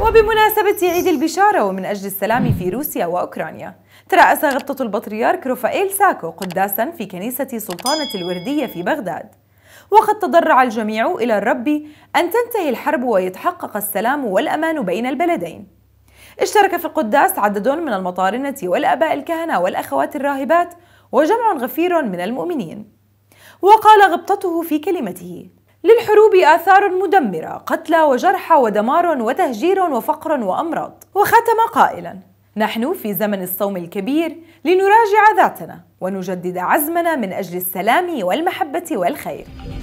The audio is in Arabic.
وبمناسبة عيد البشارة ومن أجل السلام في روسيا وأوكرانيا ترأس غبطة البطريرك روفائيل ساكو قداسا في كنيسة سلطانة الوردية في بغداد وقد تضرع الجميع إلى الرب أن تنتهي الحرب ويتحقق السلام والأمان بين البلدين اشترك في القداس عدد من المطارنة والأباء الكهنة والأخوات الراهبات وجمع غفير من المؤمنين وقال غبطته في كلمته للحروب آثار مدمرة قتلى وجرحى ودمار وتهجير وفقر وأمراض وختم قائلا نحن في زمن الصوم الكبير لنراجع ذاتنا ونجدد عزمنا من أجل السلام والمحبة والخير